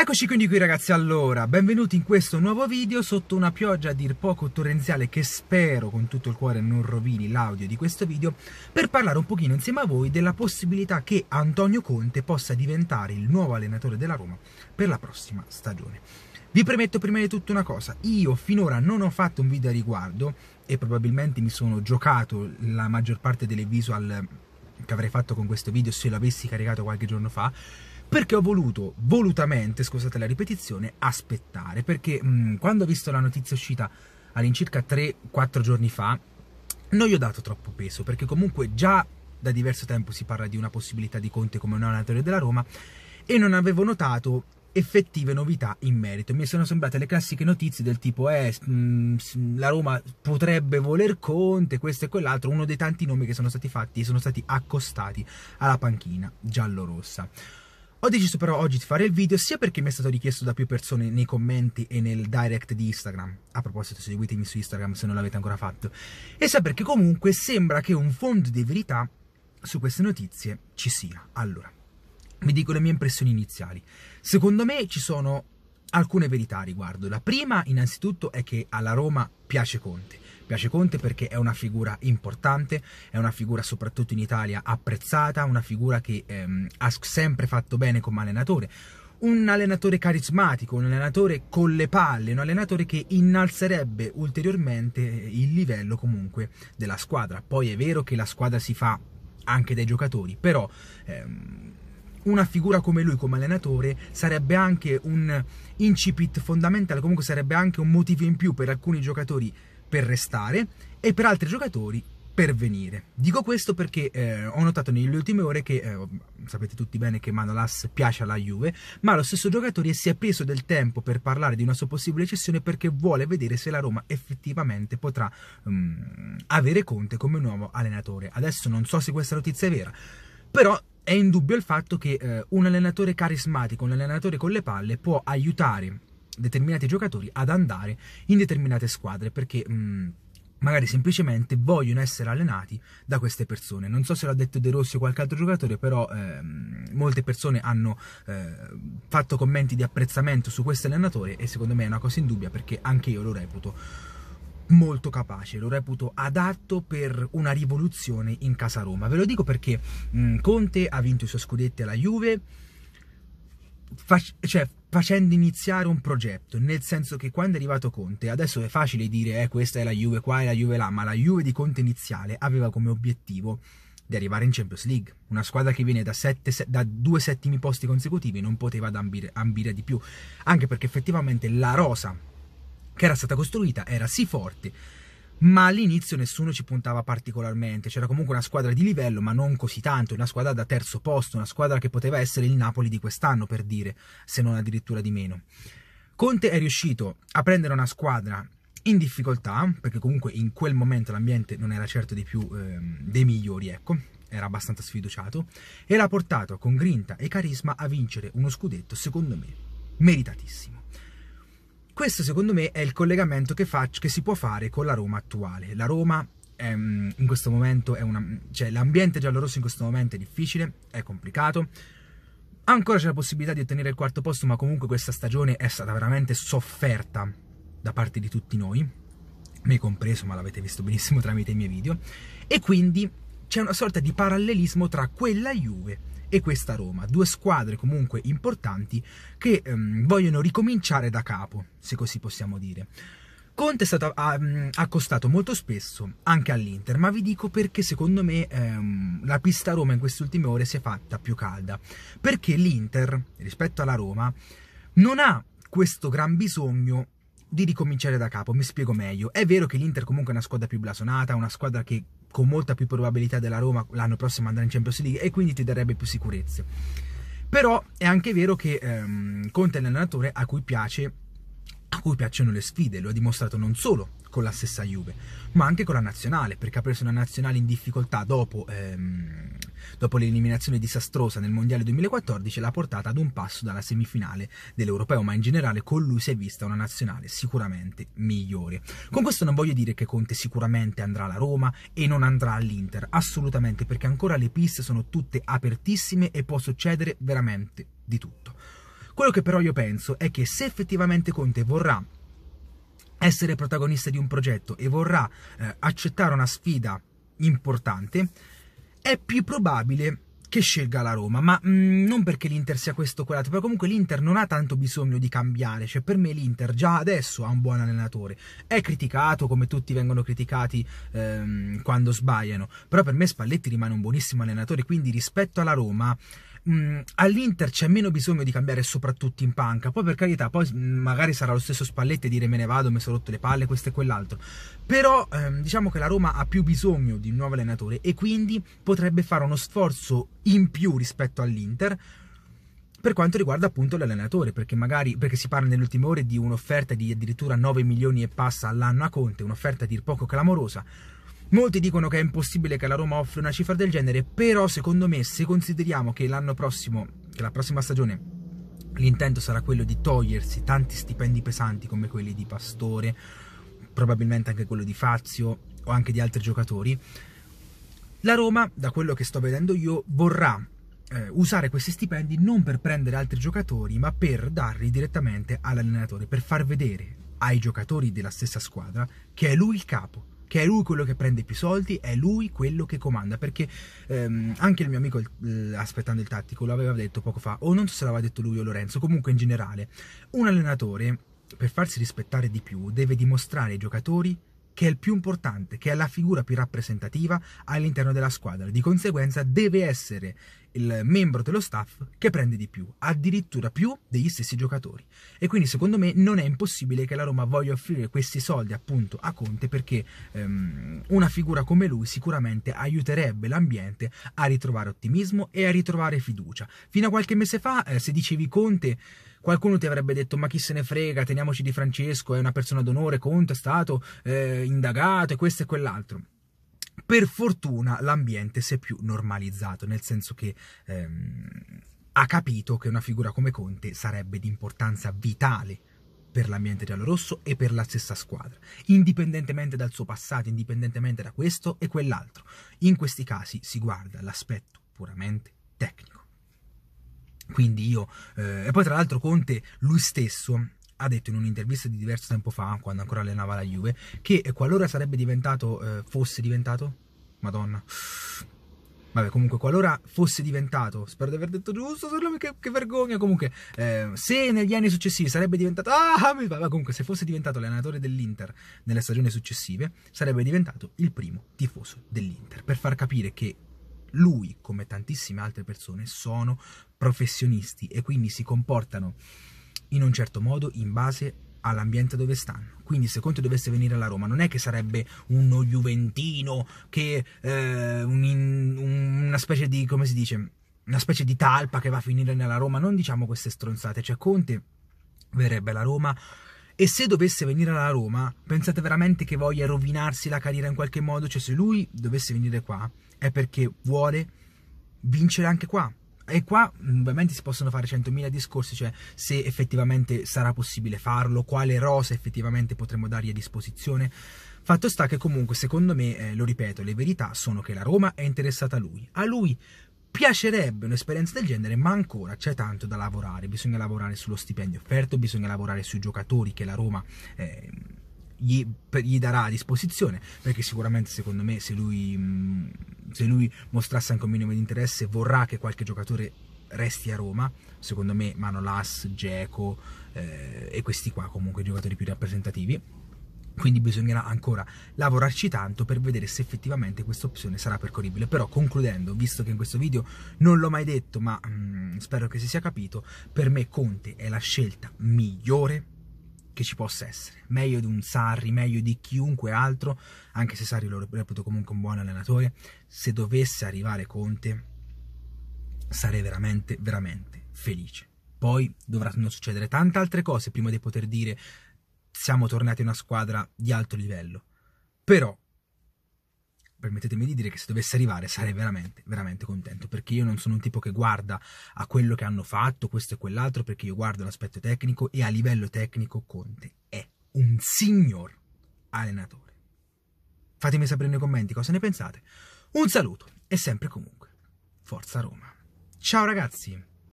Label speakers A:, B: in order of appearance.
A: Eccoci quindi qui ragazzi, allora, benvenuti in questo nuovo video sotto una pioggia a dir poco torrenziale che spero con tutto il cuore non rovini l'audio di questo video per parlare un pochino insieme a voi della possibilità che Antonio Conte possa diventare il nuovo allenatore della Roma per la prossima stagione. Vi premetto prima di tutto una cosa, io finora non ho fatto un video a riguardo e probabilmente mi sono giocato la maggior parte delle visual che avrei fatto con questo video se l'avessi caricato qualche giorno fa perché ho voluto volutamente, scusate la ripetizione, aspettare, perché mh, mm, quando ho visto la notizia uscita all'incirca 3-4 giorni fa, non gli ho dato troppo peso, perché comunque già da diverso tempo si parla di una possibilità di Conte come un allenatore della Roma e non avevo notato effettive novità in merito. Mi sono sembrate le classiche notizie del tipo eh, mm, la Roma potrebbe voler Conte, questo e quell'altro, uno dei tanti nomi che sono stati fatti e sono stati accostati alla panchina giallo-rossa. Ho deciso però oggi di fare il video sia perché mi è stato richiesto da più persone nei commenti e nel direct di Instagram, a proposito seguitemi su Instagram se non l'avete ancora fatto, e sia perché comunque sembra che un fondo di verità su queste notizie ci sia. Allora, vi dico le mie impressioni iniziali. Secondo me ci sono alcune verità a riguardo. La prima innanzitutto è che alla Roma piace Conte piace Conte perché è una figura importante, è una figura soprattutto in Italia apprezzata, una figura che ehm, ha sempre fatto bene come allenatore. Un allenatore carismatico, un allenatore con le palle, un allenatore che innalzerebbe ulteriormente eh, il livello comunque della squadra. Poi è vero che la squadra si fa anche dai giocatori, però ehm, una figura come lui come allenatore sarebbe anche un incipit fondamentale, comunque sarebbe anche un motivo in più per alcuni giocatori per restare e per altri giocatori per venire. Dico questo perché eh, ho notato nelle ultime ore che eh, sapete tutti bene che Manolas piace alla Juve, ma lo stesso giocatore si è preso del tempo per parlare di una sua possibile cessione perché vuole vedere se la Roma effettivamente potrà um, avere Conte come nuovo allenatore. Adesso non so se questa notizia è vera, però è indubbio il fatto che eh, un allenatore carismatico, un allenatore con le palle può aiutare determinati giocatori ad andare in determinate squadre perché... Mh, mm, magari semplicemente vogliono essere allenati da queste persone. Non so se l'ha detto De Rossi o qualche altro giocatore, però ehm, molte persone hanno eh, fatto commenti di apprezzamento su questo allenatore e secondo me è una cosa indubbia perché anche io lo reputo molto capace, lo reputo adatto per una rivoluzione in casa Roma. Ve lo dico perché mh, mm, Conte ha vinto i suoi scudetti alla Juve, cioè, facendo iniziare un progetto, nel senso che quando è arrivato Conte, adesso è facile dire eh, questa è la Juve qua e la Juve là, ma la Juve di Conte iniziale aveva come obiettivo di arrivare in Champions League. Una squadra che viene da, sette, da due settimi posti consecutivi non poteva ambire, ambire di più, anche perché effettivamente la rosa che era stata costruita era sì forte, ma all'inizio nessuno ci puntava particolarmente, c'era comunque una squadra di livello, ma non così tanto, una squadra da terzo posto, una squadra che poteva essere il Napoli di quest'anno per dire, se non addirittura di meno. Conte è riuscito a prendere una squadra in difficoltà, perché comunque in quel momento l'ambiente non era certo dei, più, eh, dei migliori, ecco, era abbastanza sfiduciato, e l'ha portato con grinta e carisma a vincere uno scudetto, secondo me, meritatissimo. Questo secondo me è il collegamento che, faccio, che si può fare con la Roma attuale. La Roma è, ehm, in questo momento è una... cioè l'ambiente giallorosso in questo momento è difficile, è complicato, Ancora c'è la possibilità di ottenere il quarto posto, ma comunque questa stagione è stata veramente sofferta da parte di tutti noi, me compreso, ma l'avete visto benissimo tramite i miei video, e quindi c'è una sorta di parallelismo tra quella Juve e questa Roma, due squadre comunque importanti che ehm, vogliono ricominciare da capo, se così possiamo dire. Conte è stato mm, accostato molto spesso anche all'Inter, ma vi dico perché secondo me um, la pista Roma in queste ultime ore si è fatta più calda. Perché l'Inter, rispetto alla Roma, non ha questo gran bisogno di ricominciare da capo, mi spiego meglio. È vero che l'Inter comunque è una squadra più blasonata, una squadra che con molta più probabilità della Roma l'anno prossimo andrà in Champions League e quindi ti darebbe più sicurezze. Però è anche vero che ehm, Conte è un allenatore a cui piace a cui piacciono le sfide, lo ha dimostrato non solo con la stessa Juve, ma anche con la nazionale, perché ha preso una nazionale in difficoltà dopo ehm, Dopo l'eliminazione disastrosa nel Mondiale 2014 l'ha portata ad un passo dalla semifinale dell'Europeo, eh, ma in generale con lui si è vista una nazionale sicuramente migliore. Con questo non voglio dire che Conte sicuramente andrà alla Roma e non andrà all'Inter, assolutamente, perché ancora le piste sono tutte apertissime e può succedere veramente di tutto. Quello che però io penso è che se effettivamente Conte vorrà essere protagonista di un progetto e vorrà eh, accettare una sfida importante, è più probabile che scelga la Roma, ma mh, mm, non perché l'Inter sia questo o quell'altro, però comunque l'Inter non ha tanto bisogno di cambiare, cioè per me l'Inter già adesso ha un buon allenatore, è criticato come tutti vengono criticati ehm, quando sbagliano, però per me Spalletti rimane un buonissimo allenatore, quindi rispetto alla Roma mh, mm, all'Inter c'è meno bisogno di cambiare soprattutto in panca. Poi per carità, poi mm, magari sarà lo stesso Spalletti a dire me ne vado, mi sono rotto le palle, questo e quell'altro. Però ehm, diciamo che la Roma ha più bisogno di un nuovo allenatore e quindi potrebbe fare uno sforzo in più rispetto all'Inter per quanto riguarda appunto l'allenatore, perché magari perché si parla nelle ultime ore di un'offerta di addirittura 9 milioni e passa all'anno a Conte, un'offerta a dir poco clamorosa Molti dicono che è impossibile che la Roma offra una cifra del genere, però secondo me se consideriamo che l'anno prossimo, che la prossima stagione, l'intento sarà quello di togliersi tanti stipendi pesanti come quelli di Pastore, probabilmente anche quello di Fazio o anche di altri giocatori, la Roma, da quello che sto vedendo io, vorrà eh, usare questi stipendi non per prendere altri giocatori, ma per darli direttamente all'allenatore, per far vedere ai giocatori della stessa squadra che è lui il capo, che è lui quello che prende più soldi, è lui quello che comanda, perché ehm, anche il mio amico eh, aspettando il tattico lo aveva detto poco fa, o non so se l'aveva detto lui o Lorenzo, comunque in generale, un allenatore per farsi rispettare di più deve dimostrare ai giocatori che è il più importante, che è la figura più rappresentativa all'interno della squadra. Di conseguenza deve essere il membro dello staff che prende di più, addirittura più degli stessi giocatori. E quindi secondo me non è impossibile che la Roma voglia offrire questi soldi appunto a Conte perché um, una figura come lui sicuramente aiuterebbe l'ambiente a ritrovare ottimismo e a ritrovare fiducia. Fino a qualche mese fa eh, se dicevi Conte Qualcuno ti avrebbe detto ma chi se ne frega, teniamoci di Francesco, è una persona d'onore, Conte è stato eh, indagato e questo e quell'altro. Per fortuna l'ambiente si è più normalizzato, nel senso che... Ehm, ha capito che una figura come Conte sarebbe di importanza vitale per l'ambiente giallorosso e per la stessa squadra, indipendentemente dal suo passato, indipendentemente da questo e quell'altro. In questi casi si guarda l'aspetto puramente tecnico. Quindi io, eh, e poi tra l'altro Conte lui stesso ha detto in un'intervista di diverso tempo fa, quando ancora allenava la Juve, che qualora sarebbe diventato, eh, fosse diventato, madonna, vabbè comunque qualora fosse diventato, spero di aver detto giusto, che, che vergogna, comunque eh, se negli anni successivi sarebbe diventato, ah, vabbè, ah, comunque se fosse diventato allenatore dell'Inter nelle stagioni successive, sarebbe diventato il primo tifoso dell'Inter, per far capire che lui, come tantissime altre persone, sono professionisti e quindi si comportano in un certo modo in base all'ambiente dove stanno. Quindi se Conte dovesse venire alla Roma non è che sarebbe uno Juventino che eh, un in, una specie di, come si dice, una specie di talpa che va a finire nella Roma, non diciamo queste stronzate, cioè Conte verrebbe alla Roma e se dovesse venire alla Roma, pensate veramente che voglia rovinarsi la carriera in qualche modo? Cioè se lui dovesse venire qua è perché vuole vincere anche qua, e qua mm, ovviamente si possono fare 100.000 discorsi, cioè se effettivamente sarà possibile farlo, quale rosa effettivamente potremmo dargli a disposizione. Fatto sta che comunque, secondo me, eh, lo ripeto, le verità sono che la Roma è interessata a lui. A lui piacerebbe un'esperienza del genere, ma ancora c'è tanto da lavorare. Bisogna lavorare sullo stipendio offerto, bisogna lavorare sui giocatori che la Roma... Eh, gli, gli, darà a disposizione perché sicuramente secondo me se lui mh, mm, se lui mostrasse anche un minimo di interesse vorrà che qualche giocatore resti a Roma, secondo me Manolas, Geco eh, e questi qua comunque i giocatori più rappresentativi. Quindi bisognerà ancora lavorarci tanto per vedere se effettivamente questa opzione sarà percorribile. Però concludendo, visto che in questo video non l'ho mai detto, ma mm, spero che si sia capito, per me Conte è la scelta migliore che ci possa essere. Meglio di un Sarri, meglio di chiunque altro, anche se Sarri lo reputo comunque un buon allenatore, se dovesse arrivare Conte sarei veramente, veramente felice. Poi dovranno succedere tante altre cose prima di poter dire siamo tornati a una squadra di alto livello. Però permettetemi di dire che se dovesse arrivare sarei veramente, veramente contento perché io non sono un tipo che guarda a quello che hanno fatto, questo e quell'altro, perché io guardo l'aspetto tecnico e a livello tecnico Conte è un signor allenatore. Fatemi sapere nei commenti cosa ne pensate. Un saluto e sempre comunque, forza Roma. Ciao ragazzi!